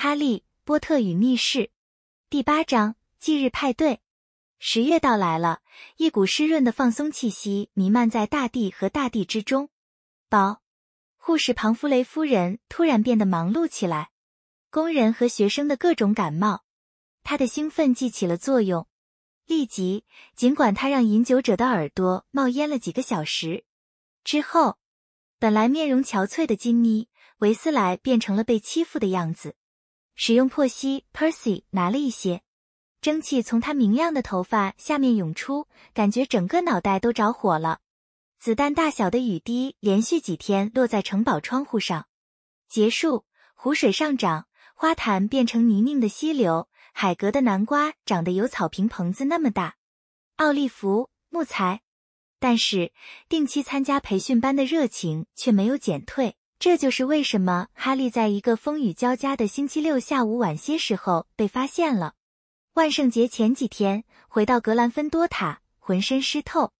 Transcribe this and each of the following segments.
《哈利波特与密室》第八章：忌日派对。十月到来了，一股湿润的放松气息弥漫在大地和大地之中。宝，护士庞弗雷夫人突然变得忙碌起来。工人和学生的各种感冒，她的兴奋剂起了作用。立即，尽管他让饮酒者的耳朵冒烟了几个小时之后，本来面容憔悴的金妮·维斯莱变成了被欺负的样子。使用珀西 Percy 拿了一些，蒸汽从他明亮的头发下面涌出，感觉整个脑袋都着火了。子弹大小的雨滴连续几天落在城堡窗户上。结束。湖水上涨，花坛变成泥泞的溪流。海格的南瓜长得有草坪棚子那么大。奥利弗木材，但是定期参加培训班的热情却没有减退。这就是为什么哈利在一个风雨交加的星期六下午晚些时候被发现了。万圣节前几天回到格兰芬多塔，浑身湿透，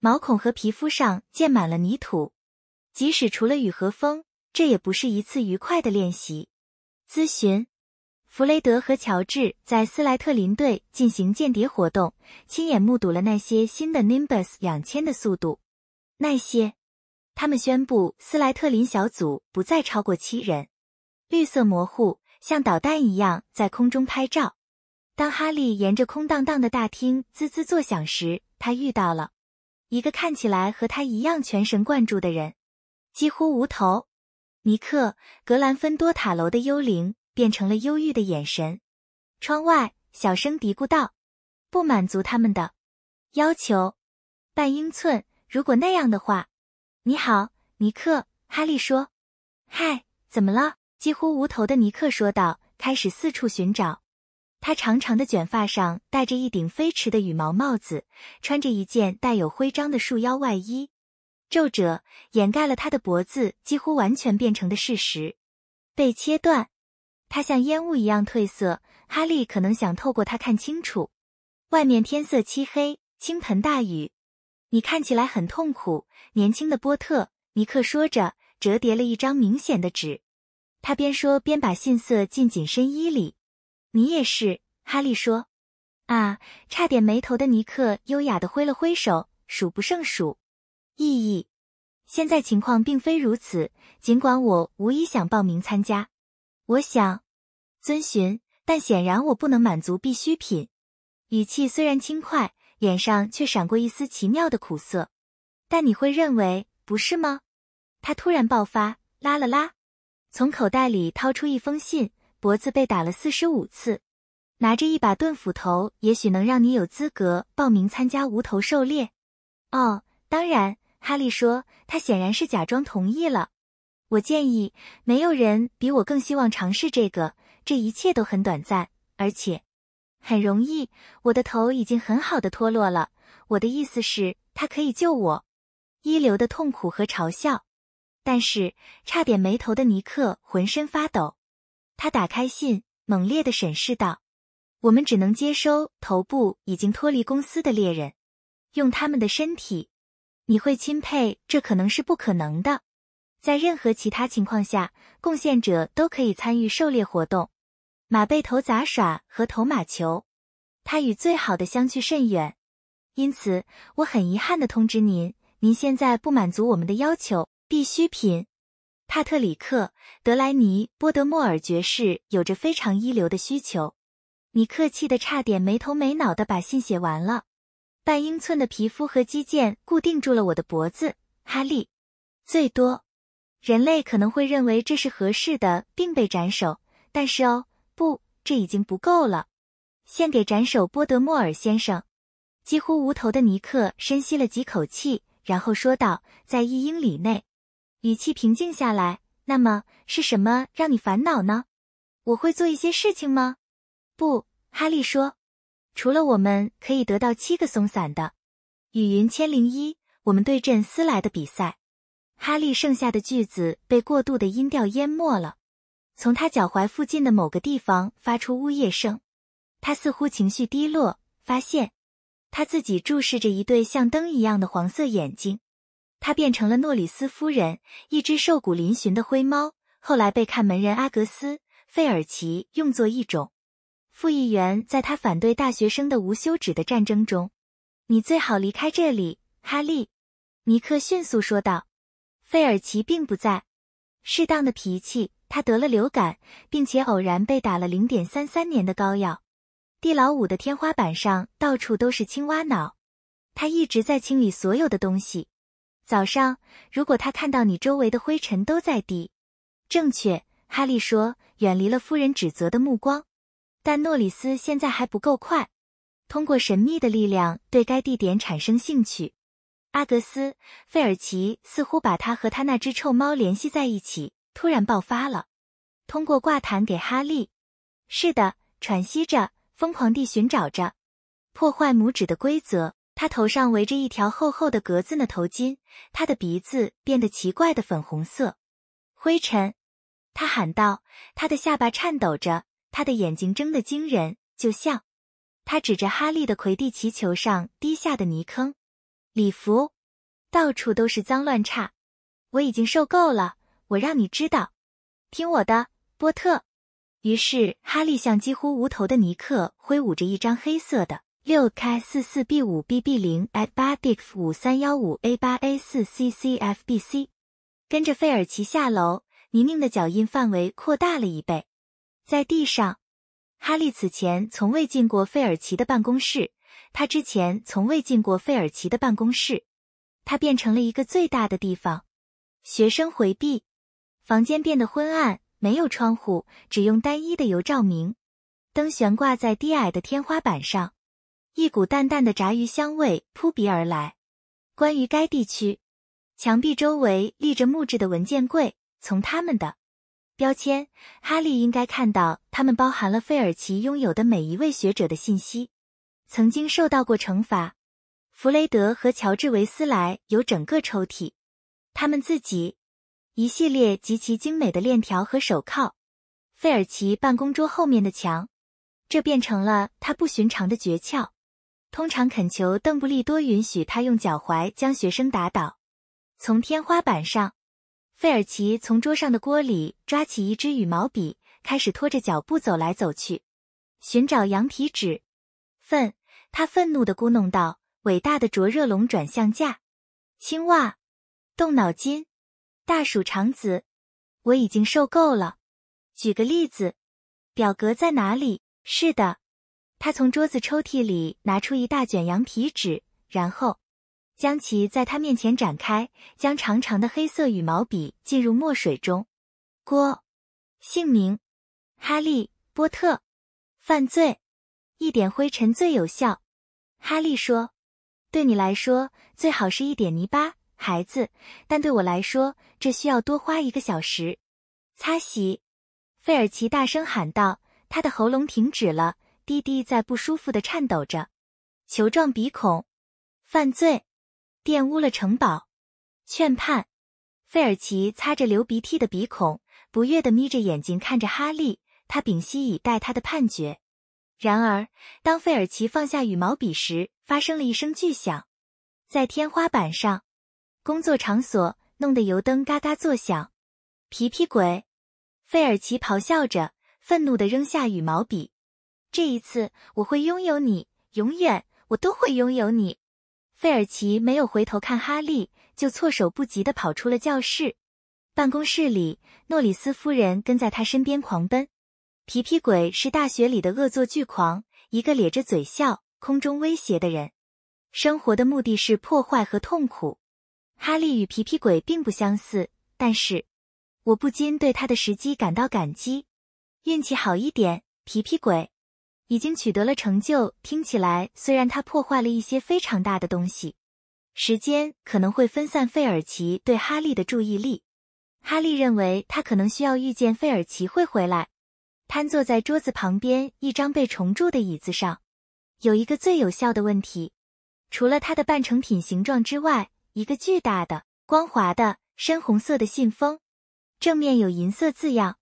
毛孔和皮肤上溅满了泥土。即使除了雨和风，这也不是一次愉快的练习。咨询，弗雷德和乔治在斯莱特林队进行间谍活动，亲眼目睹了那些新的 Nimbus 两千的速度。那些。他们宣布，斯莱特林小组不再超过七人。绿色模糊，像导弹一样在空中拍照。当哈利沿着空荡荡的大厅滋滋作响时，他遇到了一个看起来和他一样全神贯注的人，几乎无头。尼克·格兰芬多塔楼的幽灵变成了忧郁的眼神。窗外，小声嘀咕道：“不满足他们的要求，半英寸。如果那样的话。”你好，尼克。哈利说：“嗨，怎么了？”几乎无头的尼克说道，开始四处寻找。他长长的卷发上戴着一顶飞驰的羽毛帽子，穿着一件带有徽章的束腰外衣，皱褶掩盖了他的脖子，几乎完全变成的事实被切断。他像烟雾一样褪色。哈利可能想透过他看清楚。外面天色漆黑，倾盆大雨。你看起来很痛苦，年轻的波特，尼克说着，折叠了一张明显的纸。他边说边把信塞进紧身衣里。你也是，哈利说。啊，差点没头的尼克优雅的挥了挥手，数不胜数。意义？现在情况并非如此，尽管我无疑想报名参加，我想遵循，但显然我不能满足必需品。语气虽然轻快。脸上却闪过一丝奇妙的苦涩，但你会认为不是吗？他突然爆发，拉了拉，从口袋里掏出一封信，脖子被打了四十五次，拿着一把钝斧头，也许能让你有资格报名参加无头狩猎。哦，当然，哈利说，他显然是假装同意了。我建议，没有人比我更希望尝试这个，这一切都很短暂，而且。很容易，我的头已经很好的脱落了。我的意思是，他可以救我。一流的痛苦和嘲笑，但是差点没头的尼克浑身发抖。他打开信，猛烈的审视道：“我们只能接收头部已经脱离公司的猎人，用他们的身体。你会钦佩，这可能是不可能的。在任何其他情况下，贡献者都可以参与狩猎活动。”马背头杂耍和头马球，它与最好的相去甚远，因此我很遗憾的通知您，您现在不满足我们的要求。必需品，帕特里克·德莱尼·波德莫尔爵士有着非常一流的需求。你客气的差点没头没脑的把信写完了。半英寸的皮肤和肌腱固定住了我的脖子，哈利。最多，人类可能会认为这是合适的，并被斩首。但是哦。不，这已经不够了。献给斩首波德莫尔先生。几乎无头的尼克深吸了几口气，然后说道：“在一英里内。”语气平静下来。那么是什么让你烦恼呢？我会做一些事情吗？不，哈利说。除了我们可以得到七个松散的，与云千零一我们对阵斯莱的比赛。哈利剩下的句子被过度的音调淹没了。从他脚踝附近的某个地方发出呜咽声，他似乎情绪低落。发现，他自己注视着一对像灯一样的黄色眼睛。他变成了诺里斯夫人，一只瘦骨嶙峋的灰猫。后来被看门人阿格斯·费尔奇用作一种。副议员在他反对大学生的无休止的战争中，你最好离开这里，哈利。尼克迅速说道。费尔奇并不在。适当的脾气。他得了流感，并且偶然被打了零点三三年的膏药。地老五的天花板上到处都是青蛙脑，他一直在清理所有的东西。早上，如果他看到你周围的灰尘都在滴，正确，哈利说，远离了夫人指责的目光。但诺里斯现在还不够快，通过神秘的力量对该地点产生兴趣。阿格斯·费尔奇似乎把他和他那只臭猫联系在一起。突然爆发了，通过挂毯给哈利。是的，喘息着，疯狂地寻找着，破坏拇指的规则。他头上围着一条厚厚的格子呢头巾，他的鼻子变得奇怪的粉红色。灰尘，他喊道，他的下巴颤抖着，他的眼睛睁得惊人，就像他指着哈利的魁地奇球上滴下的泥坑。礼服，到处都是脏乱差，我已经受够了。我让你知道，听我的，波特。于是哈利向几乎无头的尼克挥舞着一张黑色的六开四四 B 五 B B 零 at 八 D X 五三幺五 A 八 A 四 C C F B C，跟着费尔奇下楼。泥泞的脚印范围扩大了一倍，在地上，哈利此前从未进过费尔奇的办公室。他之前从未进过费尔奇的办公室，它变成了一个最大的地方。学生回避。房间变得昏暗，没有窗户，只用单一的油照明灯悬挂在低矮的天花板上。一股淡淡的炸鱼香味扑鼻而来。关于该地区，墙壁周围立着木质的文件柜。从他们的标签，哈利应该看到他们包含了费尔奇拥有的每一位学者的信息。曾经受到过惩罚，弗雷德和乔治·维斯莱有整个抽屉，他们自己。一系列极其精美的链条和手铐，费尔奇办公桌后面的墙，这变成了他不寻常的诀窍。通常恳求邓布利多允许他用脚踝将学生打倒。从天花板上，费尔奇从桌上的锅里抓起一支羽毛笔，开始拖着脚步走来走去，寻找羊皮纸。愤，他愤怒地咕哝道：“伟大的灼热龙转向架，青蛙，动脑筋。”大鼠长子，我已经受够了。举个例子，表格在哪里？是的，他从桌子抽屉里拿出一大卷羊皮纸，然后将其在他面前展开，将长长的黑色羽毛笔浸入墨水中。郭，姓名：哈利波特，犯罪：一点灰尘最有效。哈利说：“对你来说，最好是一点泥巴。”孩子，但对我来说，这需要多花一个小时。擦洗，费尔奇大声喊道，他的喉咙停止了，滴滴在不舒服的颤抖着。球状鼻孔，犯罪，玷污了城堡，劝判。费尔奇擦着流鼻涕的鼻孔，不悦的眯着眼睛看着哈利，他屏息以待他的判决。然而，当费尔奇放下羽毛笔时，发生了一声巨响，在天花板上。工作场所弄得油灯嘎嘎作响，皮皮鬼，费尔奇咆哮着，愤怒的扔下羽毛笔。这一次我会拥有你，永远我都会拥有你。费尔奇没有回头看哈利，就措手不及的跑出了教室。办公室里，诺里斯夫人跟在他身边狂奔。皮皮鬼是大学里的恶作剧狂，一个咧着嘴笑、空中威胁的人。生活的目的是破坏和痛苦。哈利与皮皮鬼并不相似，但是我不禁对他的时机感到感激。运气好一点，皮皮鬼已经取得了成就。听起来，虽然他破坏了一些非常大的东西，时间可能会分散费尔奇对哈利的注意力。哈利认为他可能需要遇见费尔奇会回来。瘫坐在桌子旁边一张被重铸的椅子上，有一个最有效的问题：除了它的半成品形状之外。一个巨大的、光滑的、深红色的信封，正面有银色字样。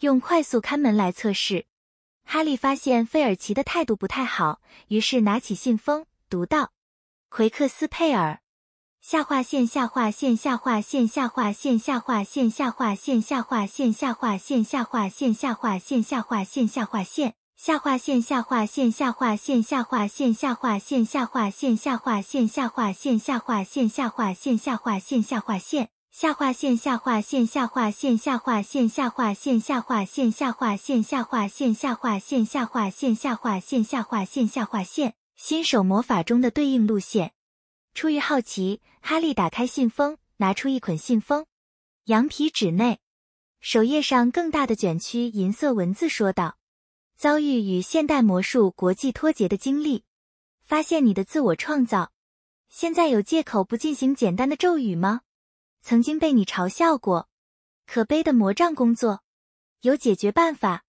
用快速开门来测试。哈利发现费尔奇的态度不太好，于是拿起信封，读道：“奎克斯佩尔。”下划线下划线下划线下划线下划线下划线下划线下划线下划线下划线下划线。下划线，下划线，下划线，下划线，下划线，下划线，下划线，下划线，下划线，下划线，下划线，下划线，下划线，下划线，下划线，下划线，下划线，下下下下下下划划划划划划线线线线线新手魔法中的对应路线。出于好奇，哈利打开信封，拿出一捆信封，羊皮纸内，首页上更大的卷曲银色文字说道。遭遇与现代魔术国际脱节的经历，发现你的自我创造。现在有借口不进行简单的咒语吗？曾经被你嘲笑过，可悲的魔杖工作，有解决办法。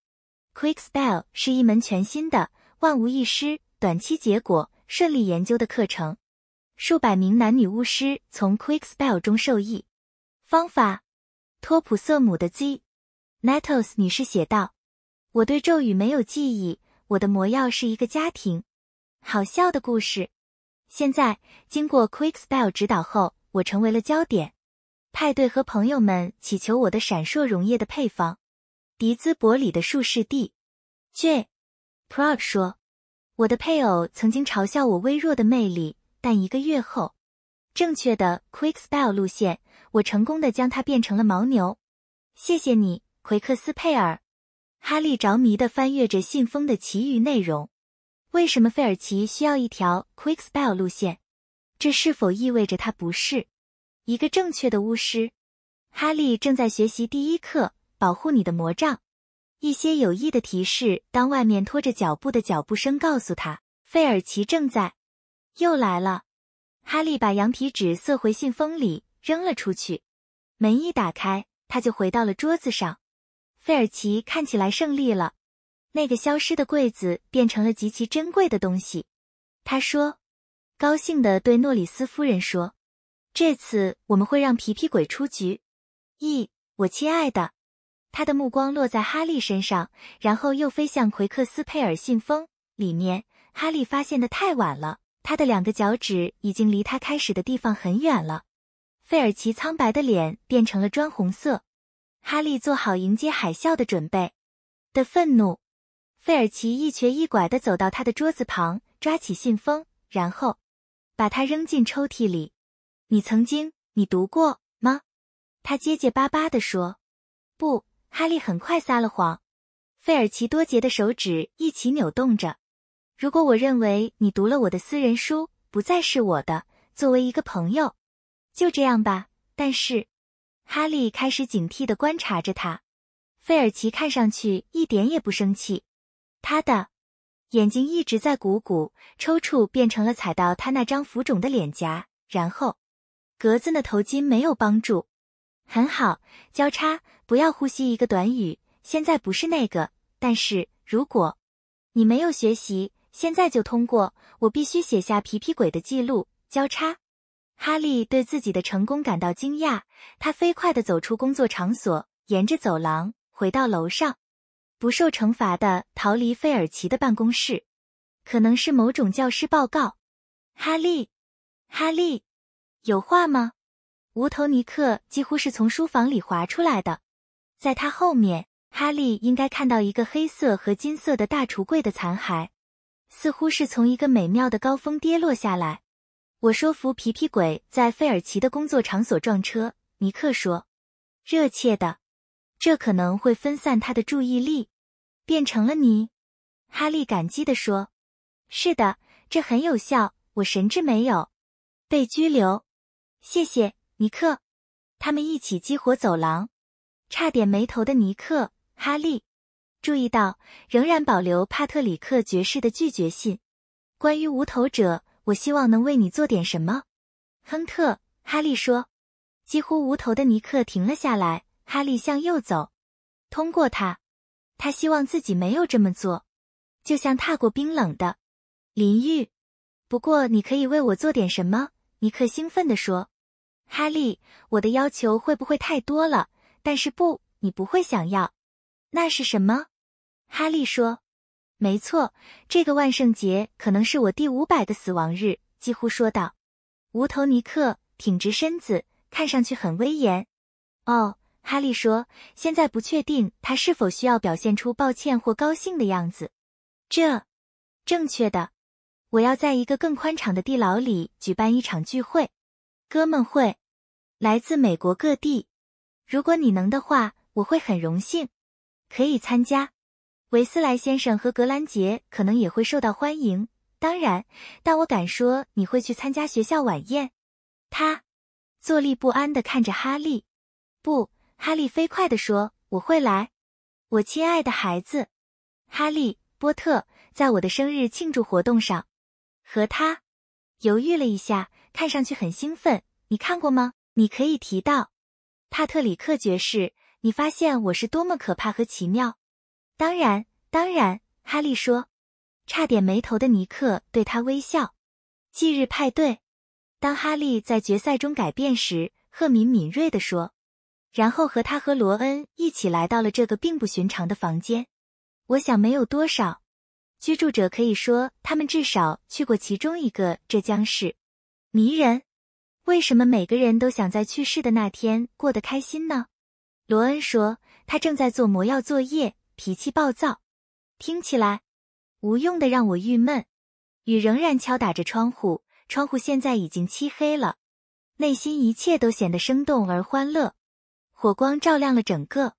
Quick Spell 是一门全新的、万无一失、短期结果顺利研究的课程。数百名男女巫师从 Quick Spell 中受益。方法，托普瑟姆的 Z. n e t o s 女士写道。我对咒语没有记忆，我的魔药是一个家庭。好笑的故事。现在经过 Quick Spell 指导后，我成为了焦点。派对和朋友们祈求我的闪烁溶液的配方。迪兹伯里的术士 D J. p r o d 说，我的配偶曾经嘲笑我微弱的魅力，但一个月后，正确的 Quick Spell 路线，我成功的将它变成了牦牛。谢谢你，奎克斯佩尔。哈利着迷地翻阅着信封的其余内容。为什么费尔奇需要一条 Quick Spell 路线？这是否意味着他不是一个正确的巫师？哈利正在学习第一课：保护你的魔杖。一些有益的提示。当外面拖着脚步的脚步声告诉他，费尔奇正在又来了，哈利把羊皮纸塞回信封里，扔了出去。门一打开，他就回到了桌子上。费尔奇看起来胜利了，那个消失的柜子变成了极其珍贵的东西。他说，高兴地对诺里斯夫人说：“这次我们会让皮皮鬼出局。”咦，我亲爱的！他的目光落在哈利身上，然后又飞向奎克斯佩尔信封里面。哈利发现的太晚了，他的两个脚趾已经离他开始的地方很远了。费尔奇苍白的脸变成了砖红色。哈利做好迎接海啸的准备。的愤怒，费尔奇一瘸一拐的走到他的桌子旁，抓起信封，然后把它扔进抽屉里。你曾经，你读过吗？他结结巴巴的说。不，哈利很快撒了谎。费尔奇多杰的手指一起扭动着。如果我认为你读了我的私人书，不再是我的，作为一个朋友，就这样吧。但是。哈利开始警惕地观察着他，费尔奇看上去一点也不生气，他的眼睛一直在鼓鼓抽搐，变成了踩到他那张浮肿的脸颊。然后，格子的头巾没有帮助。很好，交叉，不要呼吸一个短语。现在不是那个，但是如果你没有学习，现在就通过。我必须写下皮皮鬼的记录。交叉。哈利对自己的成功感到惊讶，他飞快地走出工作场所，沿着走廊回到楼上，不受惩罚地逃离费尔奇的办公室。可能是某种教师报告。哈利，哈利，有话吗？无头尼克几乎是从书房里滑出来的，在他后面，哈利应该看到一个黑色和金色的大橱柜的残骸，似乎是从一个美妙的高峰跌落下来。我说服皮皮鬼在费尔奇的工作场所撞车，尼克说，热切的，这可能会分散他的注意力，变成了你，哈利感激地说，是的，这很有效，我神志没有被拘留，谢谢尼克。他们一起激活走廊，差点没头的尼克哈利注意到，仍然保留帕特里克爵士的拒绝信，关于无头者。我希望能为你做点什么，亨特。哈利说。几乎无头的尼克停了下来。哈利向右走，通过他。他希望自己没有这么做，就像踏过冰冷的淋浴。不过你可以为我做点什么，尼克兴奋地说。哈利，我的要求会不会太多了？但是不，你不会想要。那是什么？哈利说。没错，这个万圣节可能是我第五百个死亡日。几乎说道，无头尼克挺直身子，看上去很威严。哦，哈利说，现在不确定他是否需要表现出抱歉或高兴的样子。这，正确的，我要在一个更宽敞的地牢里举办一场聚会，哥们会，来自美国各地。如果你能的话，我会很荣幸，可以参加。维斯莱先生和格兰杰可能也会受到欢迎，当然，但我敢说你会去参加学校晚宴。他坐立不安地看着哈利。不，哈利飞快地说：“我会来，我亲爱的孩子，哈利波特，在我的生日庆祝活动上。”和他犹豫了一下，看上去很兴奋。你看过吗？你可以提到帕特里克爵士。你发现我是多么可怕和奇妙。当然，当然，哈利说。差点没头的尼克对他微笑。忌日派对。当哈利在决赛中改变时，赫敏敏锐的说。然后和他和罗恩一起来到了这个并不寻常的房间。我想没有多少居住者可以说他们至少去过其中一个。这将是迷人。为什么每个人都想在去世的那天过得开心呢？罗恩说，他正在做魔药作业。脾气暴躁，听起来无用的让我郁闷。雨仍然敲打着窗户，窗户现在已经漆黑了。内心一切都显得生动而欢乐。火光照亮了整个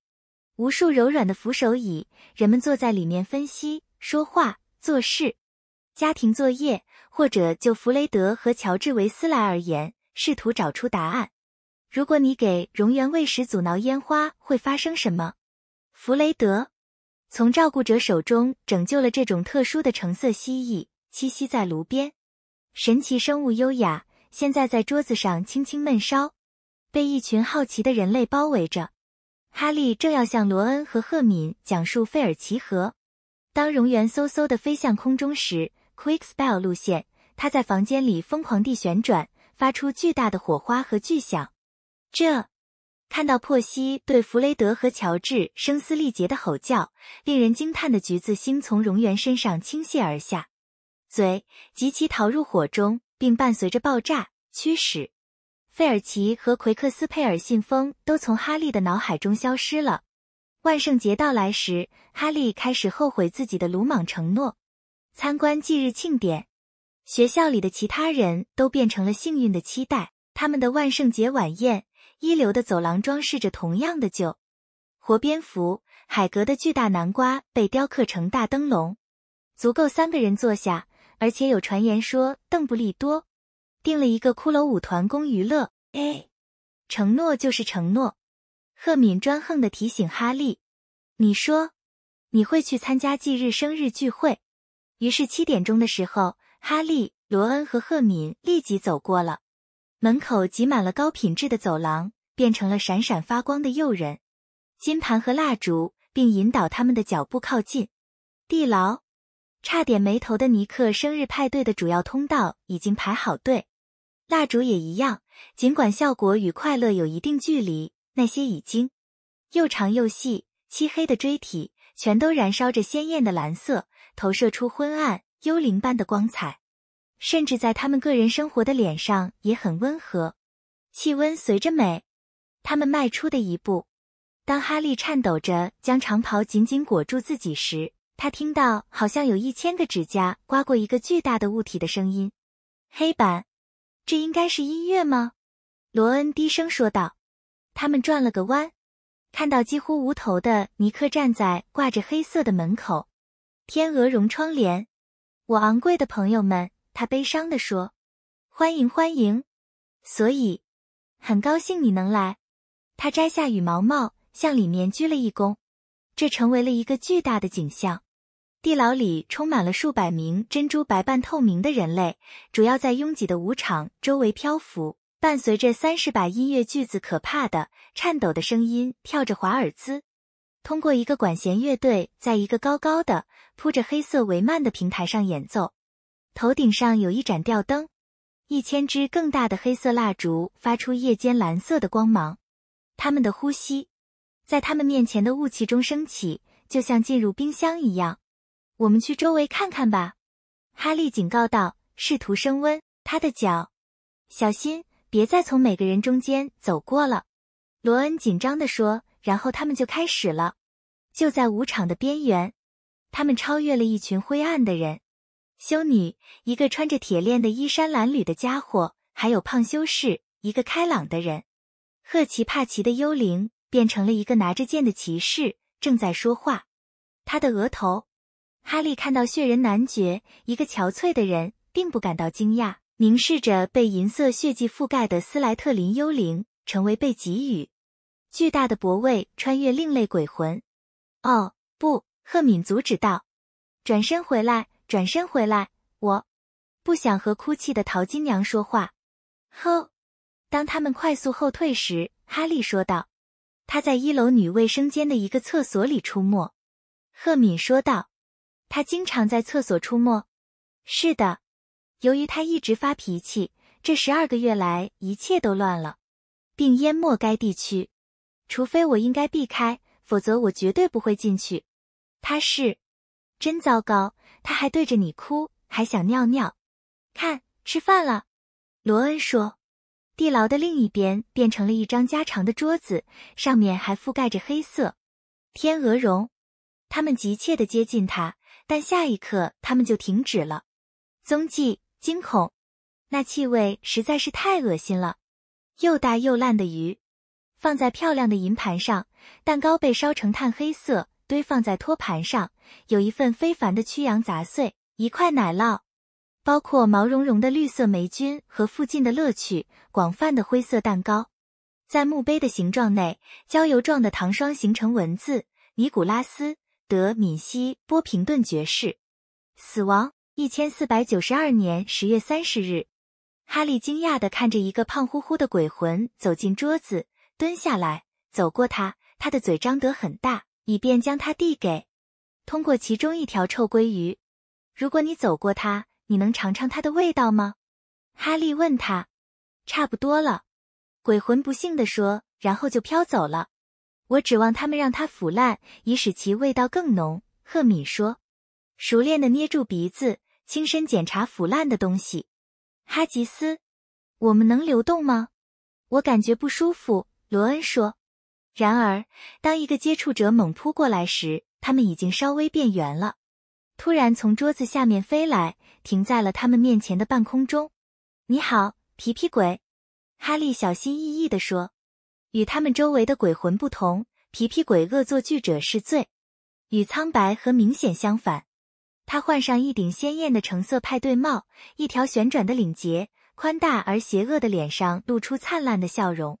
无数柔软的扶手椅，人们坐在里面分析、说话、做事、家庭作业，或者就弗雷德和乔治·维斯莱而言，试图找出答案。如果你给荣圆喂食阻挠烟花会发生什么？弗雷德。从照顾者手中拯救了这种特殊的橙色蜥蜴，栖息在炉边。神奇生物优雅，现在在桌子上轻轻闷烧，被一群好奇的人类包围着。哈利正要向罗恩和赫敏讲述费尔奇河，当蝾螈嗖嗖地飞向空中时，Quick Spell 路线，他在房间里疯狂地旋转，发出巨大的火花和巨响。这。看到珀西对弗雷德和乔治声嘶力竭的吼叫，令人惊叹的橘子星从荣源身上倾泻而下，嘴及其逃入火中，并伴随着爆炸驱使，费尔奇和奎克斯佩尔信封都从哈利的脑海中消失了。万圣节到来时，哈利开始后悔自己的鲁莽承诺。参观祭日庆典，学校里的其他人都变成了幸运的期待，他们的万圣节晚宴。一流的走廊装饰着同样的旧活蝙蝠，海格的巨大南瓜被雕刻成大灯笼，足够三个人坐下。而且有传言说邓布利多订了一个骷髅舞团供娱乐。哎，承诺就是承诺。赫敏专横的提醒哈利：“你说你会去参加忌日生日聚会。”于是七点钟的时候，哈利、罗恩和赫敏立即走过了。门口挤满了高品质的走廊，变成了闪闪发光的诱人金盘和蜡烛，并引导他们的脚步靠近地牢。差点没头的尼克生日派对的主要通道已经排好队，蜡烛也一样。尽管效果与快乐有一定距离，那些已经又长又细、漆黑的锥体全都燃烧着鲜艳的蓝色，投射出昏暗幽灵般的光彩。甚至在他们个人生活的脸上也很温和。气温随着美，他们迈出的一步。当哈利颤抖着将长袍紧紧裹住自己时，他听到好像有一千个指甲刮过一个巨大的物体的声音。黑板，这应该是音乐吗？罗恩低声说道。他们转了个弯，看到几乎无头的尼克站在挂着黑色的门口。天鹅绒窗帘，我昂贵的朋友们。他悲伤地说：“欢迎，欢迎！所以，很高兴你能来。”他摘下羽毛帽，向里面鞠了一躬。这成为了一个巨大的景象。地牢里充满了数百名珍珠白、半透明的人类，主要在拥挤的舞场周围漂浮，伴随着三十把音乐锯子可怕的、颤抖的声音跳着华尔兹，通过一个管弦乐队在一个高高的、铺着黑色帷幔的平台上演奏。头顶上有一盏吊灯，一千支更大的黑色蜡烛发出夜间蓝色的光芒，他们的呼吸在他们面前的雾气中升起，就像进入冰箱一样。我们去周围看看吧，哈利警告道，试图升温他的脚。小心，别再从每个人中间走过了，罗恩紧张地说。然后他们就开始了，就在舞场的边缘，他们超越了一群灰暗的人。修女，一个穿着铁链的衣衫褴褛的家伙，还有胖修士，一个开朗的人。赫奇帕奇的幽灵变成了一个拿着剑的骑士，正在说话。他的额头。哈利看到血人男爵，一个憔悴的人，并不感到惊讶，凝视着被银色血迹覆盖的斯莱特林幽灵，成为被给予巨大的伯位，穿越另类鬼魂。哦不，赫敏阻止道，转身回来。转身回来，我不想和哭泣的淘金娘说话。呵，当他们快速后退时，哈利说道：“他在一楼女卫生间的一个厕所里出没。”赫敏说道：“他经常在厕所出没。”是的，由于他一直发脾气，这十二个月来一切都乱了，并淹没该地区。除非我应该避开，否则我绝对不会进去。他是，真糟糕。他还对着你哭，还想尿尿。看，吃饭了。罗恩说，地牢的另一边变成了一张加长的桌子，上面还覆盖着黑色天鹅绒。他们急切地接近它，但下一刻他们就停止了踪迹。惊恐，那气味实在是太恶心了，又大又烂的鱼，放在漂亮的银盘上。蛋糕被烧成炭黑色。堆放在托盘上，有一份非凡的曲阳杂碎，一块奶酪，包括毛茸茸的绿色霉菌和附近的乐趣，广泛的灰色蛋糕。在墓碑的形状内，焦油状的糖霜形成文字：尼古拉斯·德·敏西波平顿爵士，死亡，一千四百九十二年十月三十日。哈利惊讶地看着一个胖乎乎的鬼魂走进桌子，蹲下来，走过他，他的嘴张得很大。以便将它递给，通过其中一条臭鲑鱼。如果你走过它，你能尝尝它的味道吗？哈利问他。差不多了，鬼魂不幸的说，然后就飘走了。我指望他们让它腐烂，以使其味道更浓。赫敏说，熟练的捏住鼻子，亲身检查腐烂的东西。哈吉斯，我们能流动吗？我感觉不舒服。罗恩说。然而，当一个接触者猛扑过来时，他们已经稍微变圆了。突然，从桌子下面飞来，停在了他们面前的半空中。“你好，皮皮鬼。”哈利小心翼翼地说。与他们周围的鬼魂不同，皮皮鬼恶作剧者是最与苍白和明显相反。他换上一顶鲜艳的橙色派对帽，一条旋转的领结，宽大而邪恶的脸上露出灿烂的笑容，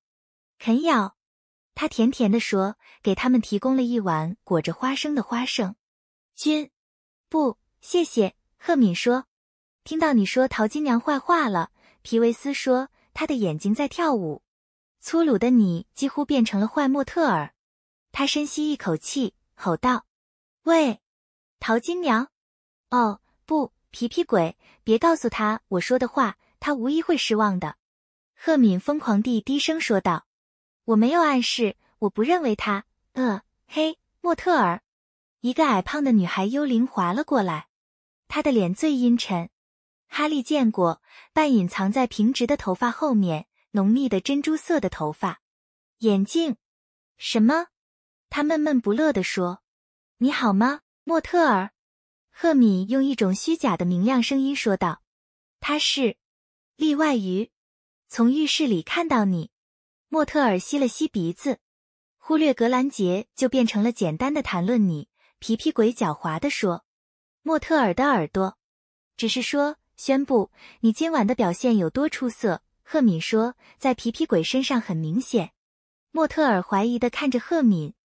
啃咬。他甜甜地说：“给他们提供了一碗裹着花生的花生。”“君，不，谢谢。”赫敏说。“听到你说淘金娘坏话了？”皮维斯说。“他的眼睛在跳舞。”粗鲁的你几乎变成了坏莫特尔。”他深吸一口气，吼道：“喂，淘金娘！哦，不，皮皮鬼，别告诉他我说的话，他无疑会失望的。”赫敏疯狂地低声说道。我没有暗示，我不认为他。呃，嘿，莫特尔，一个矮胖的女孩幽灵滑了过来，她的脸最阴沉。哈利见过，半隐藏在平直的头发后面，浓密的珍珠色的头发，眼镜。什么？他闷闷不乐地说：“你好吗，莫特尔？”赫敏用一种虚假的明亮声音说道：“他是例外鱼，从浴室里看到你。”莫特尔吸了吸鼻子，忽略格兰杰就变成了简单的谈论你。皮皮鬼狡猾地说：“莫特尔的耳朵，只是说宣布你今晚的表现有多出色。”赫敏说：“在皮皮鬼身上很明显。”莫特尔怀疑地看着赫敏：“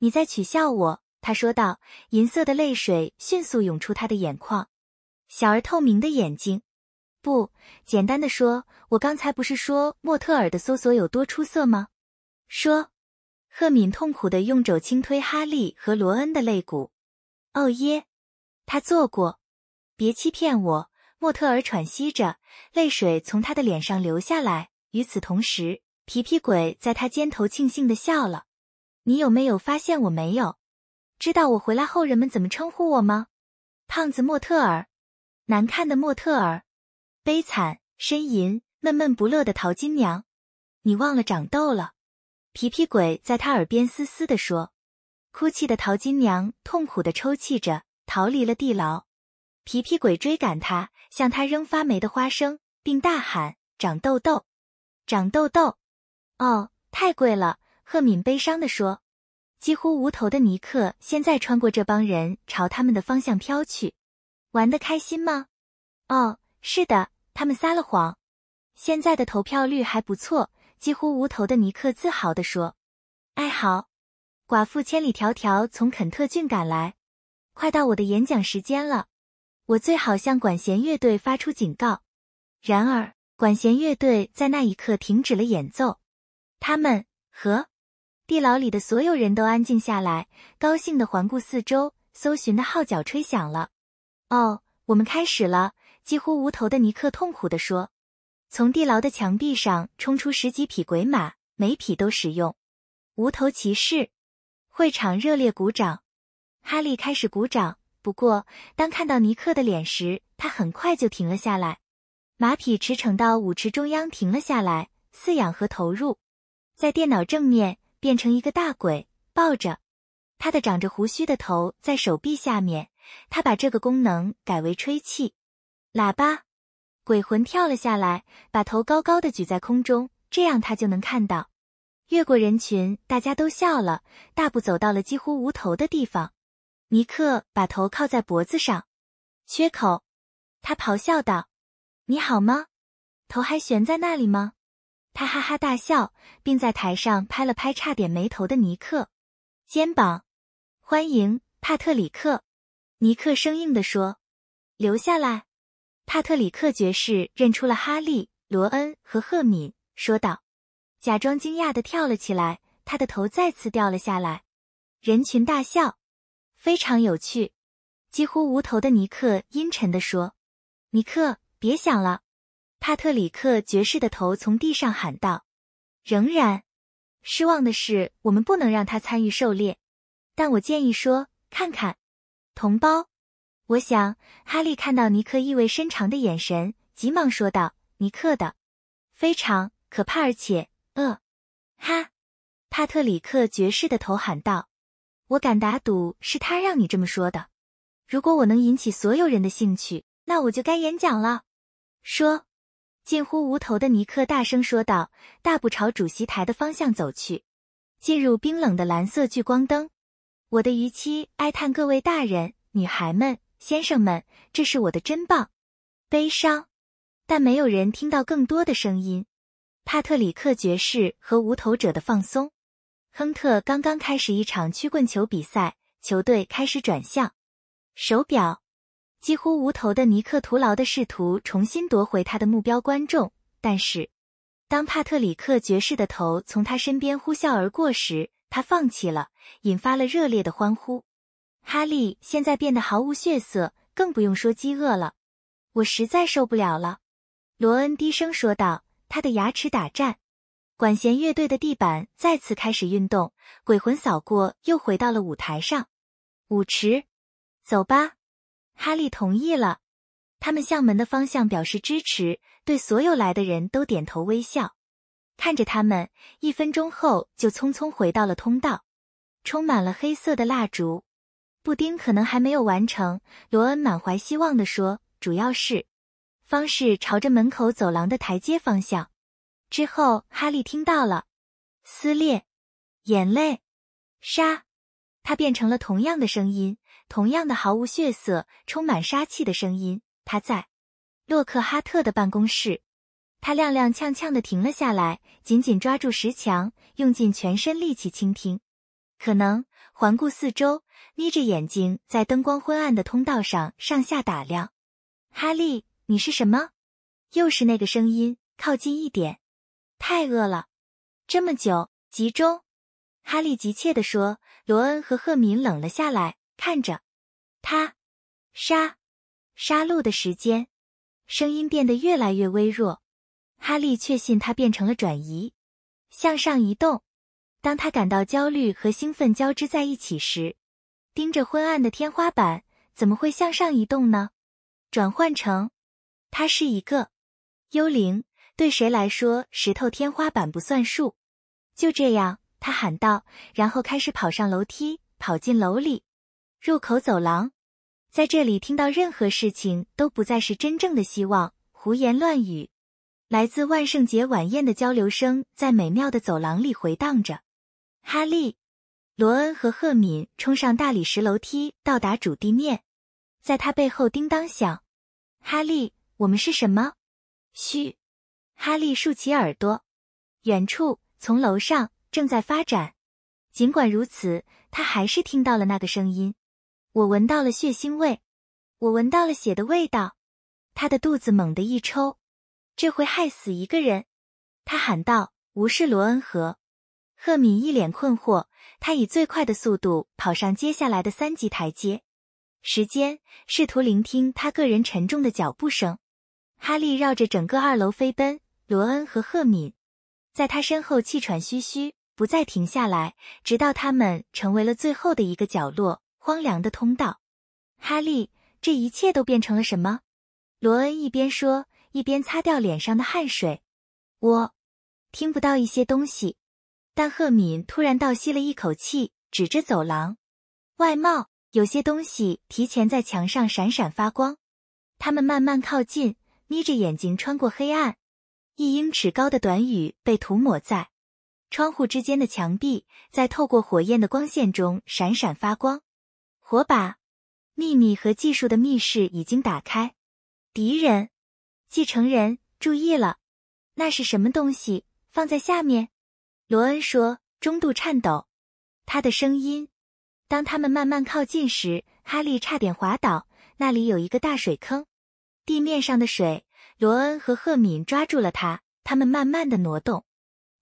你在取笑我？”他说道，银色的泪水迅速涌出他的眼眶，小而透明的眼睛。不简单的说，我刚才不是说莫特尔的搜索有多出色吗？说，赫敏痛苦的用肘轻推哈利和罗恩的肋骨。哦耶，他做过。别欺骗我，莫特尔喘息着，泪水从他的脸上流下来。与此同时，皮皮鬼在他肩头庆幸的笑了。你有没有发现我没有？知道我回来后人们怎么称呼我吗？胖子莫特尔，难看的莫特尔。悲惨呻吟、闷闷不乐的淘金娘，你忘了长痘了？皮皮鬼在他耳边嘶嘶地说。哭泣的淘金娘痛苦地抽泣着，逃离了地牢。皮皮鬼追赶他，向他扔发霉的花生，并大喊：“长痘痘，长痘痘！”哦，太贵了。赫敏悲伤地说。几乎无头的尼克现在穿过这帮人，朝他们的方向飘去。玩的开心吗？哦，是的。他们撒了谎，现在的投票率还不错，几乎无投的尼克自豪地说：“哎好，寡妇千里迢迢从肯特郡赶来，快到我的演讲时间了，我最好向管弦乐队发出警告。”然而，管弦乐队在那一刻停止了演奏，他们和地牢里的所有人都安静下来，高兴的环顾四周，搜寻的号角吹响了。哦，我们开始了。几乎无头的尼克痛苦地说：“从地牢的墙壁上冲出十几匹鬼马，每匹都使用无头骑士。”会场热烈鼓掌。哈利开始鼓掌，不过当看到尼克的脸时，他很快就停了下来。马匹驰骋到舞池中央，停了下来。饲养和投入，在电脑正面变成一个大鬼，抱着他的长着胡须的头在手臂下面。他把这个功能改为吹气。喇叭，鬼魂跳了下来，把头高高的举在空中，这样他就能看到。越过人群，大家都笑了，大步走到了几乎无头的地方。尼克把头靠在脖子上，缺口。他咆哮道：“你好吗？头还悬在那里吗？”他哈哈大笑，并在台上拍了拍差点没头的尼克肩膀。欢迎帕特里克！尼克生硬地说：“留下来。”帕特里克爵士认出了哈利、罗恩和赫敏，说道，假装惊讶的跳了起来，他的头再次掉了下来，人群大笑，非常有趣。几乎无头的尼克阴沉的说：“尼克，别想了。”帕特里克爵士的头从地上喊道：“仍然，失望的是，我们不能让他参与狩猎，但我建议说，看看同胞。”我想，哈利看到尼克意味深长的眼神，急忙说道：“尼克的，非常可怕，而且呃，哈，帕特里克爵士的头喊道：‘我敢打赌是他让你这么说的。’如果我能引起所有人的兴趣，那我就该演讲了。”说，近乎无头的尼克大声说道，大步朝主席台的方向走去，进入冰冷的蓝色聚光灯。我的逾期哀叹，各位大人，女孩们。先生们，这是我的，真棒。悲伤，但没有人听到更多的声音。帕特里克爵士和无头者的放松。亨特刚刚开始一场曲棍球比赛，球队开始转向。手表，几乎无头的尼克徒劳地试图重新夺回他的目标观众，但是当帕特里克爵士的头从他身边呼啸而过时，他放弃了，引发了热烈的欢呼。哈利现在变得毫无血色，更不用说饥饿了。我实在受不了了，罗恩低声说道，他的牙齿打颤。管弦乐队的地板再次开始运动，鬼魂扫过，又回到了舞台上。舞池，走吧。哈利同意了。他们向门的方向表示支持，对所有来的人都点头微笑。看着他们，一分钟后就匆匆回到了通道，充满了黑色的蜡烛。布丁可能还没有完成，罗恩满怀希望地说：“主要是，方式朝着门口走廊的台阶方向。”之后，哈利听到了撕裂、眼泪、杀，他变成了同样的声音，同样的毫无血色、充满杀气的声音。他在洛克哈特的办公室，他踉踉跄跄地停了下来，紧紧抓住石墙，用尽全身力气倾听，可能环顾四周。眯着眼睛，在灯光昏暗的通道上上下打量。哈利，你是什么？又是那个声音，靠近一点。太饿了，这么久，集中。哈利急切地说。罗恩和赫敏冷了下来，看着。他杀，杀戮的时间。声音变得越来越微弱。哈利确信他变成了转移，向上移动。当他感到焦虑和兴奋交织在一起时。盯着昏暗的天花板，怎么会向上移动呢？转换成，他是一个幽灵。对谁来说，石头天花板不算数？就这样，他喊道，然后开始跑上楼梯，跑进楼里，入口走廊。在这里，听到任何事情都不再是真正的希望。胡言乱语，来自万圣节晚宴的交流声在美妙的走廊里回荡着。哈利。罗恩和赫敏冲上大理石楼梯，到达主地面。在他背后叮当响。哈利，我们是什么？嘘。哈利竖起耳朵，远处从楼上正在发展。尽管如此，他还是听到了那个声音。我闻到了血腥味，我闻到了血的味道。他的肚子猛地一抽，这回害死一个人。他喊道，无视罗恩和赫敏一脸困惑。他以最快的速度跑上接下来的三级台阶，时间试图聆听他个人沉重的脚步声。哈利绕着整个二楼飞奔，罗恩和赫敏在他身后气喘吁吁，不再停下来，直到他们成为了最后的一个角落，荒凉的通道。哈利，这一切都变成了什么？罗恩一边说，一边擦掉脸上的汗水。我听不到一些东西。但赫敏突然倒吸了一口气，指着走廊外貌，有些东西提前在墙上闪闪发光。他们慢慢靠近，眯着眼睛穿过黑暗。一英尺高的短语被涂抹在窗户之间的墙壁，在透过火焰的光线中闪闪发光。火把，秘密和技术的密室已经打开。敌人，继承人注意了，那是什么东西？放在下面。罗恩说：“中度颤抖，他的声音。当他们慢慢靠近时，哈利差点滑倒，那里有一个大水坑。地面上的水，罗恩和赫敏抓住了他。他们慢慢的挪动，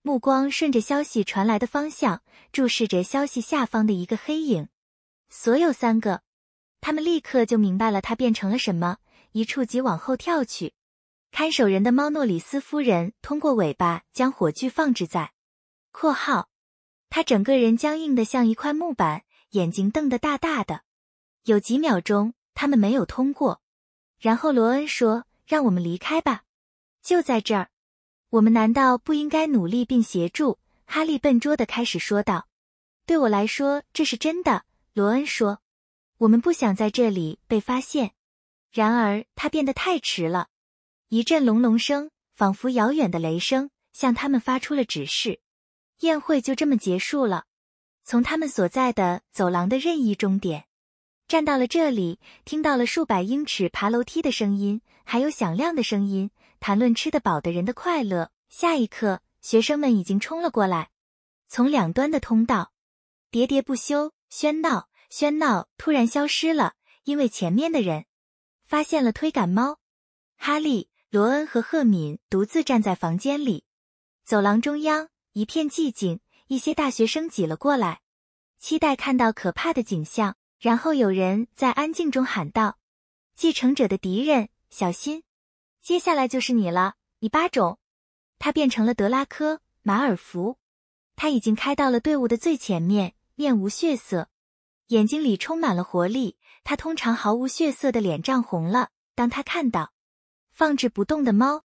目光顺着消息传来的方向，注视着消息下方的一个黑影。所有三个，他们立刻就明白了，他变成了什么。一触即往后跳去。看守人的猫诺里斯夫人通过尾巴将火炬放置在。”括号，他整个人僵硬的像一块木板，眼睛瞪得大大的。有几秒钟，他们没有通过。然后罗恩说：“让我们离开吧，就在这儿。我们难道不应该努力并协助？”哈利笨拙的开始说道：“对我来说，这是真的。”罗恩说：“我们不想在这里被发现。”然而，他变得太迟了。一阵隆隆声，仿佛遥远的雷声，向他们发出了指示。宴会就这么结束了。从他们所在的走廊的任意终点站到了这里，听到了数百英尺爬楼梯的声音，还有响亮的声音谈论吃得饱的人的快乐。下一刻，学生们已经冲了过来，从两端的通道喋喋不休，喧闹喧闹，突然消失了，因为前面的人发现了推杆猫。哈利、罗恩和赫敏独自站在房间里，走廊中央。一片寂静，一些大学生挤了过来，期待看到可怕的景象。然后有人在安静中喊道：“继承者的敌人，小心！接下来就是你了，你八种。”他变成了德拉科·马尔福，他已经开到了队伍的最前面，面无血色，眼睛里充满了活力。他通常毫无血色的脸涨红了，当他看到放置不动的猫。